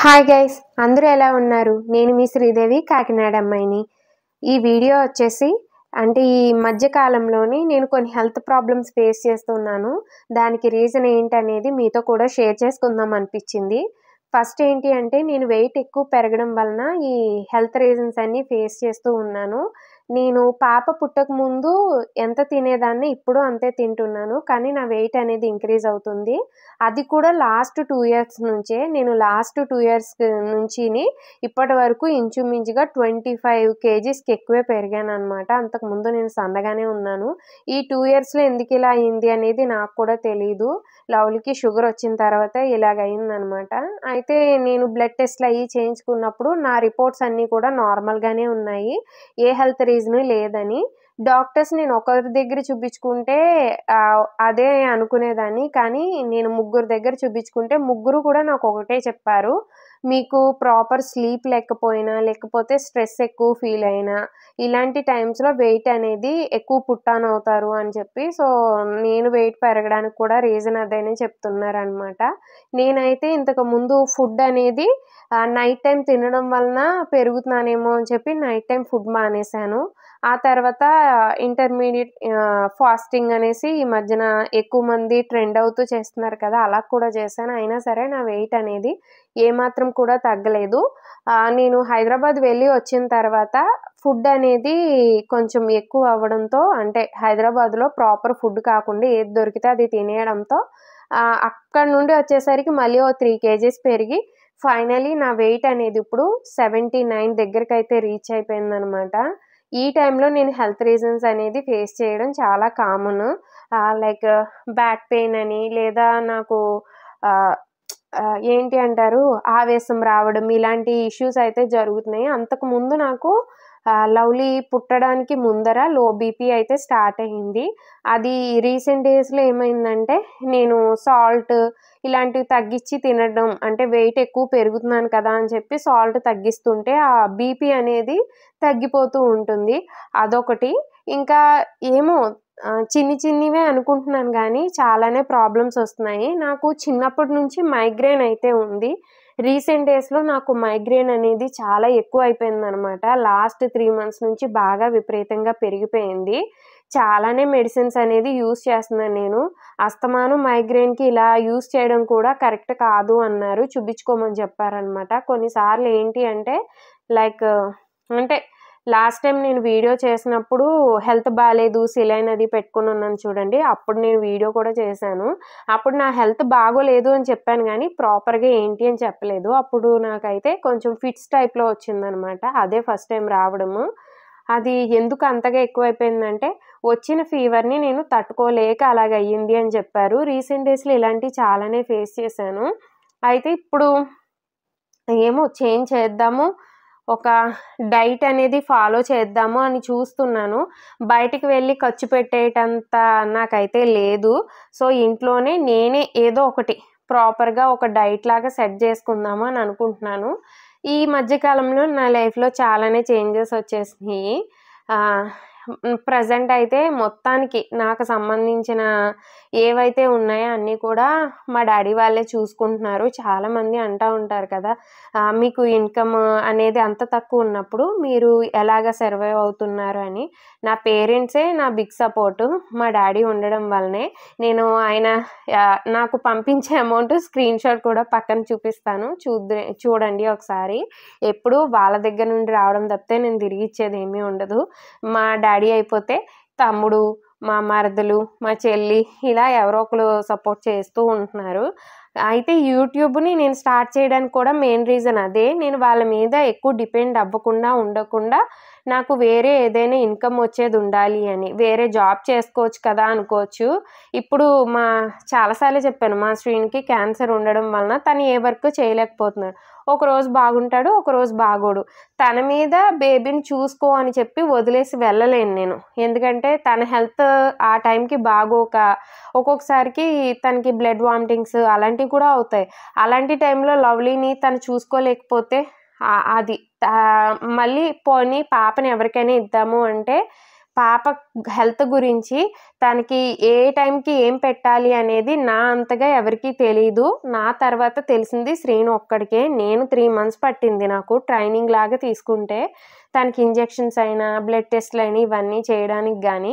hi guys అందరూ ఎలా ఉన్నారు నేను మీ శ్రీదేవి కాకినాడ అమ్మాయిని ఈ వీడియో వచ్చేసి అంటే ఈ మధ్యకాలంలోని నేను కొన్ని హెల్త్ ప్రాబ్లమ్స్ ఫేస్ చేస్తున్నాను దానికి రీజన్ ఏంటనేది మీతో కూడా షేర్ చేసుకుందాం అనిపించింది ఫస్ట్ ఏంటి అంటే నేను వెయిట్ ఎక్కువ పెరగడం వలన ఈ హెల్త్ రీజన్స్ అన్నీ ఫేస్ చేస్తూ ఉన్నాను నేను పాప పుట్టక ముందు ఎంత తినేదాన్ని ఇప్పుడు అంతే తింటున్నాను కానీ నా వెయిట్ అనేది ఇంక్రీజ్ అవుతుంది అది కూడా లాస్ట్ టూ ఇయర్స్ నుంచే నేను లాస్ట్ టూ ఇయర్స్ నుంచి ఇప్పటి వరకు ఇంచుమించుగా ట్వంటీ ఫైవ్ కేజీస్కి ఎక్కువే పెరిగాను అనమాట అంతకుముందు నేను సందగానే ఉన్నాను ఈ టూ ఇయర్స్లో ఎందుకు ఇలా అయింది అనేది నాకు కూడా తెలియదు లవ్లీకి షుగర్ వచ్చిన తర్వాత ఇలాగైందనమాట అయితే నేను బ్లడ్ టెస్ట్లు అవి చేయించుకున్నప్పుడు నా రిపోర్ట్స్ అన్నీ కూడా నార్మల్గానే ఉన్నాయి ఏ హెల్త్ రీజన్ లేదని డాక్టర్స్ నేను ఒకరి దగ్గర చూపించుకుంటే అదే అనుకునేదాన్ని కానీ నేను ముగ్గురు దగ్గర చూపించుకుంటే ముగ్గురు కూడా నాకు ఒకటే చెప్పారు మీకు ప్రాపర్ స్లీప్ లేకపోయినా లేకపోతే స్ట్రెస్ ఎక్కువ ఫీల్ అయినా ఇలాంటి టైమ్స్లో వెయిట్ అనేది ఎక్కువ పుట్టాన్ అవుతారు అని చెప్పి సో నేను వెయిట్ పెరగడానికి కూడా రీజన్ అదేనే చెప్తున్నారనమాట నేనైతే ఇంతకు ముందు ఫుడ్ అనేది నైట్ టైం తినడం వలన పెరుగుతున్నానేమో అని చెప్పి నైట్ టైం ఫుడ్ మానేశాను ఆ తర్వాత ఇంటర్మీడియట్ ఫాస్టింగ్ అనేసి ఈ మధ్యన ఎక్కువ మంది ట్రెండ్ అవుతూ చేస్తున్నారు కదా అలా కూడా చేశాను అయినా సరే నా వెయిట్ అనేది ఏమాత్రం కూడా తగ్గలేదు నేను హైదరాబాద్ వెళ్ళి వచ్చిన తర్వాత ఫుడ్ అనేది కొంచెం ఎక్కువ అవ్వడంతో అంటే హైదరాబాద్లో ప్రాపర్ ఫుడ్ కాకుండా ఏది దొరికితే అది తినేయడంతో అక్కడ నుండి వచ్చేసరికి మళ్ళీ ఓ త్రీ కేజీస్ పెరిగి ఫైనలీ నా వెయిట్ అనేది ఇప్పుడు సెవెంటీ నైన్ దగ్గరికి అయితే రీచ్ అయిపోయిందనమాట ఈ టైంలో నేను హెల్త్ రీజన్స్ అనేది ఫేస్ చేయడం చాలా కామన్ లైక్ బ్యాక్ పెయిన్ అని లేదా నాకు ఏంటి అంటారు ఆవేశం రావడం ఇలాంటి ఇష్యూస్ అయితే జరుగుతున్నాయి అంతకు ముందు నాకు లవ్లీ పుట్టడానికి ముందర లో బీపీ అయితే స్టార్ట్ అయ్యింది అది రీసెంట్ డేస్లో ఏమైందంటే నేను సాల్ట్ ఇలాంటివి తగ్గించి తినడం అంటే వెయిట్ ఎక్కువ పెరుగుతున్నాను కదా అని చెప్పి సాల్ట్ తగ్గిస్తుంటే ఆ బీపీ అనేది తగ్గిపోతూ ఉంటుంది అదొకటి ఇంకా ఏమో చిన్ని చిన్నివే అనుకుంటున్నాను కానీ చాలానే ప్రాబ్లమ్స్ వస్తున్నాయి నాకు చిన్నప్పటి నుంచి మైగ్రేన్ అయితే ఉంది రీసెంట్ డేస్లో నాకు మైగ్రేన్ అనేది చాలా ఎక్కువ అయిపోయిందనమాట లాస్ట్ త్రీ మంత్స్ నుంచి బాగా విపరీతంగా పెరిగిపోయింది చాలానే మెడిసిన్స్ అనేది యూస్ చేస్తున్నాను నేను అస్తమానం మైగ్రేన్కి ఇలా యూస్ చేయడం కూడా కరెక్ట్ కాదు అన్నారు చూపించుకోమని చెప్పారనమాట కొన్నిసార్లు ఏంటి అంటే లైక్ అంటే లాస్ట్ టైం నేను వీడియో చేసినప్పుడు హెల్త్ బాగాలేదు సిలైన్ అది పెట్టుకుని ఉన్నాను చూడండి అప్పుడు నేను వీడియో కూడా చేశాను అప్పుడు నా హెల్త్ బాగోలేదు అని చెప్పాను కానీ ప్రాపర్గా ఏంటి అని చెప్పలేదు అప్పుడు నాకైతే కొంచెం ఫిట్స్ టైప్లో వచ్చిందనమాట అదే ఫస్ట్ టైం రావడము అది ఎందుకు అంతగా ఎక్కువైపోయిందంటే వచ్చిన ఫీవర్ని నేను తట్టుకోలేక అలాగ అయ్యింది అని చెప్పారు రీసెంట్ డేస్లో ఇలాంటివి చాలానే ఫేస్ చేశాను అయితే ఇప్పుడు ఏమో చేంజ్ చేద్దాము ఒక డైట్ అనేది ఫాలో చేద్దాము అని చూస్తున్నాను బయటికి వెళ్ళి ఖర్చు పెట్టేటంత నాకైతే లేదు సో ఇంట్లోనే నేనే ఏదో ఒకటి ప్రాపర్గా ఒక డైట్ లాగా సెట్ చేసుకుందాము అని అనుకుంటున్నాను ఈ మధ్యకాలంలో నా లైఫ్లో చాలానే చేంజెస్ వచ్చేసినాయి ప్రజెంట్ అయితే మొత్తానికి నాకు సంబంధించిన ఏవైతే ఉన్నాయో అన్నీ కూడా మా డాడీ వాళ్ళే చూసుకుంటున్నారు చాలామంది అంటూ ఉంటారు కదా మీకు ఇన్కమ్ అనేది అంత తక్కువ ఉన్నప్పుడు మీరు ఎలాగ సర్వైవ్ అవుతున్నారు అని నా పేరెంట్సే నా బిగ్ సపోర్టు మా డాడీ ఉండడం వల్లనే నేను ఆయన నాకు పంపించే అమౌంట్ స్క్రీన్ షాట్ కూడా పక్కన చూపిస్తాను చూద్దే చూడండి ఒకసారి ఎప్పుడు వాళ్ళ దగ్గర నుండి రావడం తప్పితే నేను తిరిగి ఇచ్చేది ఏమీ ఉండదు మా డాడీ రెడీ అయిపోతే తమ్ముడు మా మరదలు మా చెల్లి ఇలా ఎవరో ఒకరు సపోర్ట్ చేస్తూ ఉంటున్నారు అయితే యూట్యూబ్ని నేను స్టార్ట్ చేయడానికి కూడా మెయిన్ రీజన్ అదే నేను వాళ్ళ మీద ఎక్కువ డిపెండ్ అవ్వకుండా ఉండకుండా నాకు వేరే ఏదైనా ఇన్కమ్ వచ్చేది ఉండాలి అని వేరే జాబ్ చేసుకోవచ్చు కదా అనుకోవచ్చు ఇప్పుడు మా చాలాసార్లు చెప్పాను మా శ్రీనికి క్యాన్సర్ ఉండడం వలన తను ఏ వర్క్ చేయలేకపోతున్నాడు ఒకరోజు బాగుంటాడు ఒకరోజు బాగోడు తన మీద బేబీని చూసుకో అని చెప్పి వదిలేసి వెళ్ళలేను నేను ఎందుకంటే తన హెల్త్ ఆ టైంకి బాగోక ఒక్కొక్కసారికి తనకి బ్లడ్ వామిటింగ్స్ అలాంటివి కూడా అవుతాయి అలాంటి టైంలో లవ్లీని తను చూసుకోలేకపోతే అది మళ్ళీ పోనీ పాపని ఎవరికైనా ఇద్దాము అంటే పాప హెల్త్ గురించి తనకి ఏ టైంకి ఏం పెట్టాలి అనేది నా అంతగా ఎవరికీ తెలియదు నా తర్వాత తెలిసింది శ్రీను ఒక్కడికే నేను త్రీ మంత్స్ పట్టింది నాకు ట్రైనింగ్ లాగా తీసుకుంటే తనకి ఇంజెక్షన్స్ అయినా బ్లడ్ టెస్ట్లు అయినా ఇవన్నీ చేయడానికి కానీ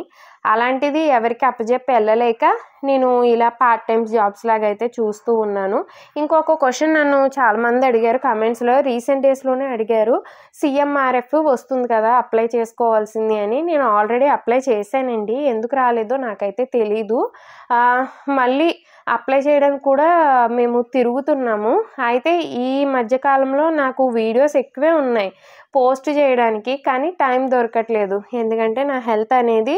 అలాంటిది ఎవరికి అప్పచెప్పి వెళ్ళలేక నేను ఇలా పార్ట్ టైం జాబ్స్ లాగా అయితే చూస్తూ ఉన్నాను ఇంకొక క్వశ్చన్ నన్ను చాలామంది అడిగారు కమెంట్స్లో రీసెంట్ డేస్లోనే అడిగారు సిఎంఆర్ఎఫ్ వస్తుంది కదా అప్లై చేసుకోవాల్సింది అని నేను ఆల్రెడీ అప్లై చేశానండి ఎందుకు రాలేదో నాకైతే తెలీదు మళ్ళీ అప్లై చేయడానికి కూడా మేము తిరుగుతున్నాము అయితే ఈ మధ్యకాలంలో నాకు వీడియోస్ ఎక్కువే ఉన్నాయి పోస్ట్ చేయడానికి కానీ టైం దొరకట్లేదు ఎందుకంటే నా హెల్త్ అనేది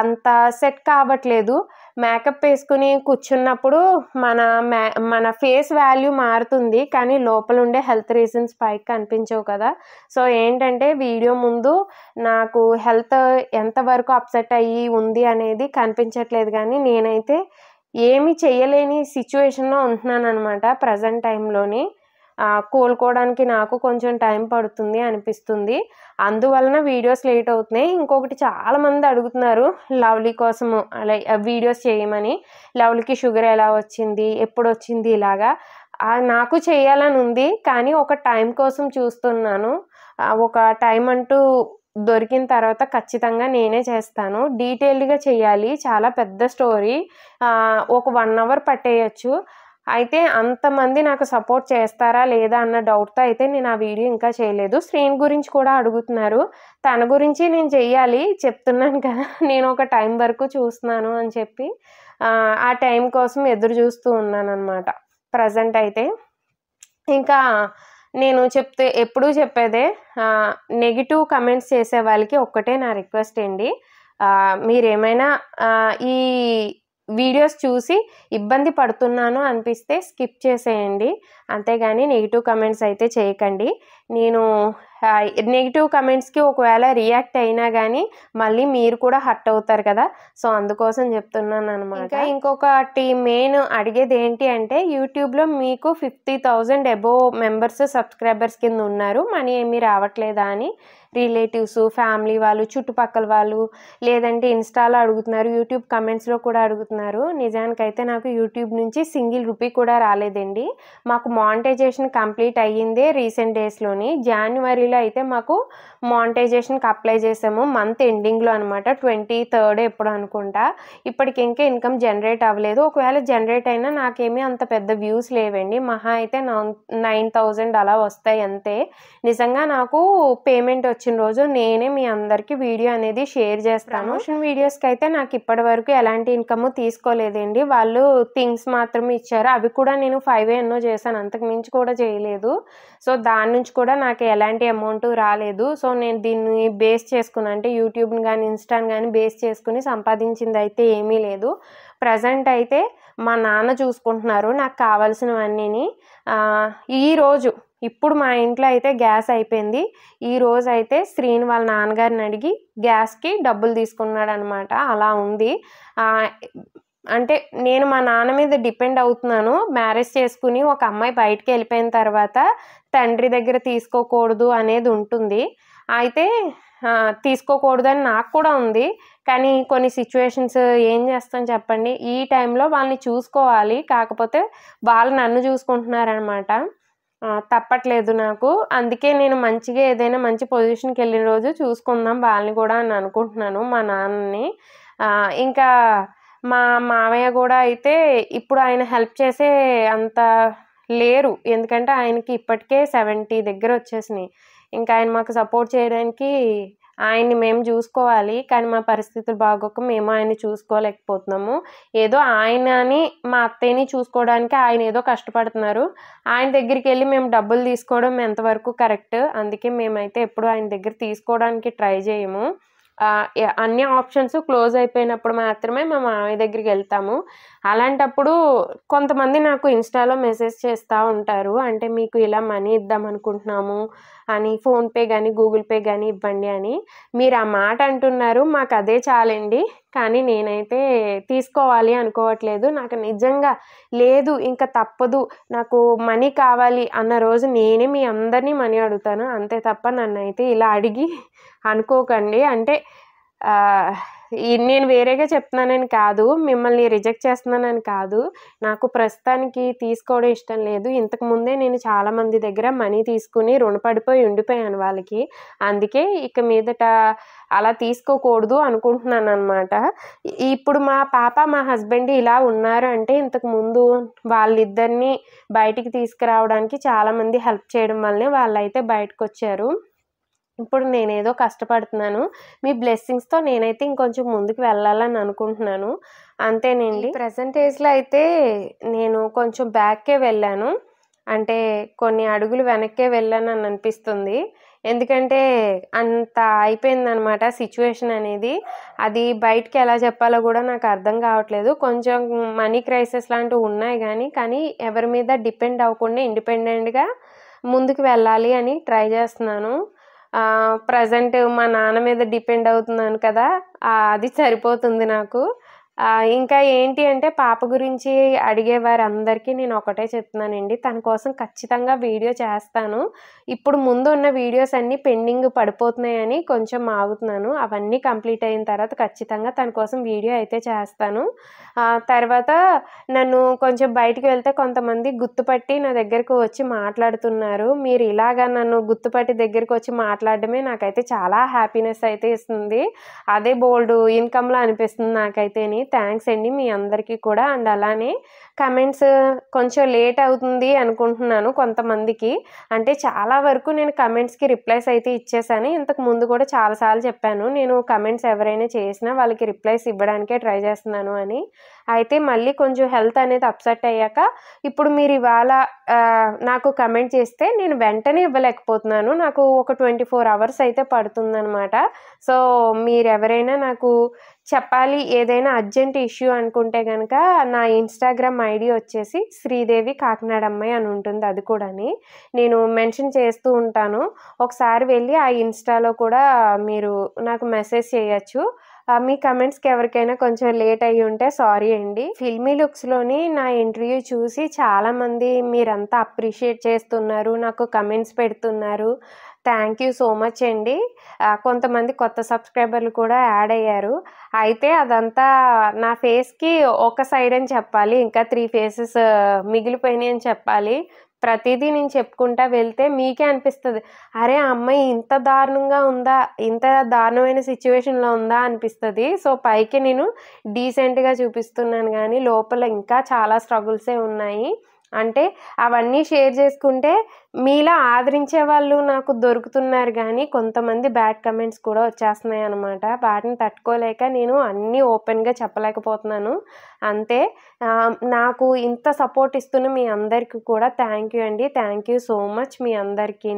అంత సెట్ కావట్లేదు మేకప్ వేసుకుని కూర్చున్నప్పుడు మన మన ఫేస్ వాల్యూ మారుతుంది కానీ లోపల ఉండే హెల్త్ రీజన్స్ పైకి కనిపించవు కదా సో ఏంటంటే వీడియో ముందు నాకు హెల్త్ ఎంతవరకు అప్సెట్ అయ్యి ఉంది అనేది కనిపించట్లేదు కానీ నేనైతే ఏమి చేయలేని సిచ్యువేషన్లో ఉంటున్నాను అనమాట ప్రజెంట్ టైంలోని కోలుకోవడానికి నాకు కొంచెం టైం పడుతుంది అనిపిస్తుంది అందువలన వీడియోస్ లేట్ అవుతున్నాయి ఇంకొకటి చాలామంది అడుగుతున్నారు లవ్లీ కోసము అలా వీడియోస్ చేయమని లవ్లీకి షుగర్ ఎలా వచ్చింది ఎప్పుడు వచ్చింది ఇలాగా నాకు చేయాలని ఉంది కానీ ఒక టైం కోసం చూస్తున్నాను ఒక టైం అంటూ దొరికిన తర్వాత ఖచ్చితంగా నేనే చేస్తాను డీటెయిల్డ్గా చేయాలి చాలా పెద్ద స్టోరీ ఒక వన్ అవర్ పట్టేయచ్చు అయితే అంతమంది నాకు సపోర్ట్ చేస్తారా లేదా అన్న డౌట్తో అయితే నేను ఆ వీడియో ఇంకా చేయలేదు శ్రీని గురించి కూడా అడుగుతున్నారు తన గురించి నేను చెయ్యాలి చెప్తున్నాను కదా నేను ఒక టైం వరకు చూస్తున్నాను అని చెప్పి ఆ టైం కోసం ఎదురు చూస్తూ ఉన్నానమాట ప్రజెంట్ అయితే ఇంకా నేను చెప్తే ఎప్పుడూ చెప్పేదే నెగిటివ్ కమెంట్స్ చేసే వాళ్ళకి ఒక్కటే నా రిక్వెస్ట్ అండి మీరేమైనా ఈ వీడియోస్ చూసి ఇబ్బంది పడుతున్నాను అనిపిస్తే స్కిప్ చేసేయండి అంతేగాని నెగిటివ్ కమెంట్స్ అయితే చేయకండి నేను నెగిటివ్ కమెంట్స్కి ఒకవేళ రియాక్ట్ అయినా కానీ మళ్ళీ మీరు కూడా హర్ట్ అవుతారు కదా సో అందుకోసం చెప్తున్నాను అనమాట ఇంకొకటి మెయిన్ అడిగేది ఏంటి అంటే యూట్యూబ్లో మీకు fifty thousand above members subscribers కింద ఉన్నారు మనీ ఏమీ రావట్లేదా అని రిలేటివ్స్ ఫ్యామిలీ వాళ్ళు చుట్టుపక్కల వాళ్ళు లేదంటే ఇన్స్టాలో అడుగుతున్నారు యూట్యూబ్ కమెంట్స్లో కూడా అడుగుతున్నారు నిజానికైతే నాకు యూట్యూబ్ నుంచి సింగిల్ రూపీ కూడా రాలేదండి మాకు మానిటైజేషన్ కంప్లీట్ అయ్యిందే రీసెంట్ డేస్లో జూన్లోని జాన్వరిలో అయితే మాకు మానిటైజేషన్కి అప్లై చేసాము మంత్ ఎండింగ్లో అనమాట ట్వంటీ థర్డ్ ఎప్పుడు అనుకుంటా ఇప్పటికి ఇంకా ఇన్కమ్ జనరేట్ అవ్వలేదు ఒకవేళ జనరేట్ అయినా నాకేమీ అంత పెద్ద వ్యూస్ లేవండి మహా అయితే నైన్ థౌజండ్ అలా వస్తాయి అంతే నిజంగా నాకు పేమెంట్ వచ్చిన రోజు నేనే మీ అందరికీ వీడియో అనేది షేర్ చేస్తాను ప్రమోషన్ వీడియోస్కి అయితే నాకు ఇప్పటి వరకు ఎలాంటి ఇన్కమ్ తీసుకోలేదండి వాళ్ళు థింగ్స్ మాత్రమే ఇచ్చారు అవి కూడా నేను ఫైవ్ ఎన్నో చేశాను అంతకు మించి కూడా చేయలేదు సో దాని నుంచి కూడా కూడా నాకు ఎలాంటి అమౌంట్ రాలేదు సో నేను దీన్ని బేస్ చేసుకుని అంటే యూట్యూబ్ని కానీ ఇన్స్టాని కానీ బేస్ చేసుకుని సంపాదించింది అయితే ఏమీ లేదు ప్రజెంట్ అయితే మా నాన్న చూసుకుంటున్నారు నాకు కావాల్సినవన్నీని ఈరోజు ఇప్పుడు మా ఇంట్లో అయితే గ్యాస్ అయిపోయింది ఈ రోజు అయితే శ్రీని వాళ్ళ నాన్నగారిని అడిగి గ్యాస్కి డబ్బులు తీసుకున్నాడు అనమాట అలా ఉంది అంటే నేను మా నాన్న మీద డిపెండ్ అవుతున్నాను మ్యారేజ్ చేసుకుని ఒక అమ్మాయి బయటకు వెళ్ళిపోయిన తర్వాత తండ్రి దగ్గర తీసుకోకూడదు అనేది ఉంటుంది అయితే తీసుకోకూడదు అని నాకు కూడా ఉంది కానీ కొన్ని సిచ్యువేషన్స్ ఏం చేస్తాం చెప్పండి ఈ టైంలో వాళ్ళని చూసుకోవాలి కాకపోతే వాళ్ళు నన్ను చూసుకుంటున్నారనమాట తప్పట్లేదు నాకు అందుకే నేను మంచిగా ఏదైనా మంచి పొజిషన్కి వెళ్ళిన రోజు చూసుకుందాం వాళ్ళని కూడా అని అనుకుంటున్నాను మా నాన్నని ఇంకా మా మామయ్య కూడా అయితే ఇప్పుడు ఆయన హెల్ప్ చేసే అంత లేరు ఎందుకంటే ఆయనకి ఇప్పటికే సెవెంటీ దగ్గర వచ్చేసినాయి ఇంకా ఆయన మాకు సపోర్ట్ చేయడానికి ఆయన్ని మేము చూసుకోవాలి కానీ మా పరిస్థితులు బాగోక మేము ఆయన్ని చూసుకోలేకపోతున్నాము ఏదో ఆయన అని మా అత్తయ్యని చూసుకోవడానికి ఆయన ఏదో కష్టపడుతున్నారు ఆయన దగ్గరికి వెళ్ళి మేము డబ్బులు తీసుకోవడం ఎంతవరకు కరెక్ట్ అందుకే మేమైతే ఎప్పుడు ఆయన దగ్గర తీసుకోవడానికి ట్రై చేయము అన్ని ఆప్షన్స్ క్లోజ్ అయిపోయినప్పుడు మాత్రమే మా మామయ్య దగ్గరికి వెళ్తాము అలాంటప్పుడు కొంతమంది నాకు ఇన్స్టాలో మెసేజ్ చేస్తూ ఉంటారు అంటే మీకు ఇలా మనీ ఇద్దాం అనుకుంటున్నాము అని ఫోన్పే కానీ గూగుల్ పే కానీ ఇవ్వండి అని మీరు ఆ మాట అంటున్నారు మాకు అదే చాలండి కానీ నేనైతే తీసుకోవాలి అనుకోవట్లేదు నాకు నిజంగా లేదు ఇంకా తప్పదు నాకు మనీ కావాలి అన్న రోజు నేనే మీ అందరినీ మనీ అడుగుతాను అంతే తప్ప నన్ను అయితే ఇలా అడిగి అనుకోకండి అంటే నేను వేరేగా చెప్తున్నానని కాదు మిమ్మల్ని రిజెక్ట్ చేస్తున్నానని కాదు నాకు ప్రస్తుతానికి తీసుకోవడం ఇష్టం లేదు ఇంతకు ముందే నేను చాలా మంది దగ్గర మనీ తీసుకుని రుణపడిపోయి ఉండిపోయాను వాళ్ళకి అందుకే ఇక మీదట అలా తీసుకోకూడదు అనుకుంటున్నాను అనమాట ఇప్పుడు మా పాప మా హస్బెండ్ ఇలా ఉన్నారు అంటే ఇంతకు ముందు వాళ్ళిద్దరిని బయటికి తీసుకురావడానికి చాలామంది హెల్ప్ చేయడం వల్లనే వాళ్ళైతే బయటకు వచ్చారు ఇప్పుడు నేనేదో కష్టపడుతున్నాను మీ బ్లెస్సింగ్స్తో నేనైతే ఇంకొంచెం ముందుకు వెళ్ళాలని అనుకుంటున్నాను అంతేనండి ప్రజెంట్ ఏజ్లో అయితే నేను కొంచెం బ్యాక్కే వెళ్ళాను అంటే కొన్ని అడుగులు వెనక్కే వెళ్ళాను అని అనిపిస్తుంది ఎందుకంటే అంత అయిపోయిందనమాట సిచ్యువేషన్ అనేది అది బయటకి ఎలా చెప్పాలో కూడా నాకు అర్థం కావట్లేదు కొంచెం మనీ క్రైసిస్ లాంటివి ఉన్నాయి కానీ కానీ ఎవరి మీద డిపెండ్ అవ్వకుండా ఇండిపెండెంట్గా ముందుకు వెళ్ళాలి అని ట్రై చేస్తున్నాను ప్రజెంట్ మా నాన్న మీద డిపెండ్ అవుతున్నాను కదా అది సరిపోతుంది నాకు ఇంకా ఏంటి అంటే పాప గురించి అడిగే వారందరికీ నేను ఒకటే చెప్తున్నానండి తన కోసం ఖచ్చితంగా వీడియో చేస్తాను ఇప్పుడు ముందు ఉన్న వీడియోస్ అన్నీ పెండింగ్ పడిపోతున్నాయని కొంచెం ఆగుతున్నాను అవన్నీ కంప్లీట్ అయిన తర్వాత ఖచ్చితంగా తన కోసం వీడియో అయితే చేస్తాను తర్వాత నన్ను కొంచెం బయటికి వెళ్తే కొంతమంది గుర్తుపట్టి నా దగ్గరకు వచ్చి మాట్లాడుతున్నారు మీరు ఇలాగా నన్ను గుర్తుపట్టి దగ్గరకు వచ్చి మాట్లాడడమే నాకైతే చాలా హ్యాపీనెస్ అయితే ఇస్తుంది అదే బోల్డ్ ఇన్కమ్లో అనిపిస్తుంది నాకైతేని థ్యాంక్స్ అండి మీ అందరికీ కూడా అండ్ అలానే కమెంట్స్ కొంచెం లేట్ అవుతుంది అనుకుంటున్నాను కొంతమందికి అంటే చాలా వరకు నేను కమెంట్స్కి రిప్లైస్ అయితే ఇచ్చేసాను ఇంతకు ముందు కూడా చాలాసార్లు చెప్పాను నేను కమెంట్స్ ఎవరైనా చేసినా వాళ్ళకి రిప్లైస్ ఇవ్వడానికే ట్రై చేస్తున్నాను అని అయితే మళ్ళీ కొంచెం హెల్త్ అనేది అప్సెట్ అయ్యాక ఇప్పుడు మీరు ఇవాళ నాకు కమెంట్ చేస్తే నేను వెంటనే ఇవ్వలేకపోతున్నాను నాకు ఒక ట్వంటీ ఫోర్ అవర్స్ అయితే పడుతుందనమాట సో మీరు ఎవరైనా నాకు చెప్పాలి ఏదైనా అర్జెంట్ ఇష్యూ అనుకుంటే కనుక నా ఇన్స్టాగ్రామ్ ఐడి వచ్చేసి శ్రీదేవి కాకినాడ అమ్మాయి అని ఉంటుంది అది కూడాని నేను మెన్షన్ చేస్తూ ఉంటాను ఒకసారి వెళ్ళి ఆ ఇన్స్టాలో కూడా మీరు నాకు మెసేజ్ చేయొచ్చు మీ కమెంట్స్కి ఎవరికైనా కొంచెం లేట్ అయ్యి ఉంటే సారీ అండి ఫిల్మీ లుక్స్లోని నా ఇంటర్వ్యూ చూసి చాలామంది మీరంతా అప్రిషియేట్ చేస్తున్నారు నాకు కమెంట్స్ పెడుతున్నారు థ్యాంక్ యూ సో మచ్ అండి కొంతమంది కొత్త సబ్స్క్రైబర్లు కూడా యాడ్ అయ్యారు అయితే అదంతా నా ఫేస్కి ఒక సైడ్ అని చెప్పాలి ఇంకా త్రీ ఫేసెస్ మిగిలిపోయినాయి అని చెప్పాలి ప్రతిదీ నేను చెప్పుకుంటా వెళ్తే మీకే అనిపిస్తుంది అరే అమ్మాయి ఇంత దారుణంగా ఉందా ఇంత దారుణమైన సిచ్యువేషన్లో ఉందా అనిపిస్తుంది సో పైకి నేను డీసెంట్గా చూపిస్తున్నాను కానీ లోపల ఇంకా చాలా స్ట్రగుల్సే ఉన్నాయి అంటే అవన్నీ షేర్ చేసుకుంటే మీలా ఆదరించే వాళ్ళు నాకు దొరుకుతున్నారు కానీ కొంతమంది బ్యాడ్ కమెంట్స్ కూడా వచ్చేస్తున్నాయి అనమాట వాటిని తట్టుకోలేక నేను అన్నీ ఓపెన్గా చెప్పలేకపోతున్నాను అంతే నాకు ఇంత సపోర్ట్ ఇస్తున్న మీ అందరికీ కూడా థ్యాంక్ యూ అండి థ్యాంక్ యూ సో మచ్ మీ అందరికీ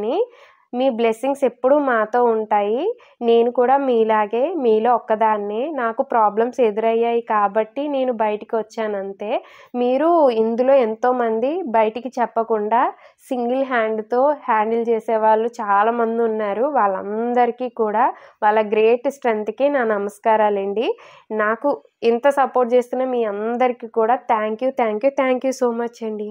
మీ బ్లెస్సింగ్స్ ఎప్పుడూ మాతో ఉంటాయి నేను కూడా మీలాగే మీలో ఒక్కదాన్నే నాకు ప్రాబ్లమ్స్ ఎదురయ్యాయి కాబట్టి నేను బయటికి వచ్చాను అంతే మీరు ఇందులో ఎంతోమంది బయటికి చెప్పకుండా సింగిల్ హ్యాండ్తో హ్యాండిల్ చేసేవాళ్ళు చాలామంది ఉన్నారు వాళ్ళందరికీ కూడా వాళ్ళ గ్రేట్ స్ట్రెంత్కి నా నమస్కారాలండి నాకు ఇంత సపోర్ట్ చేస్తున్న మీ అందరికీ కూడా thank you thank you thank you so much అండి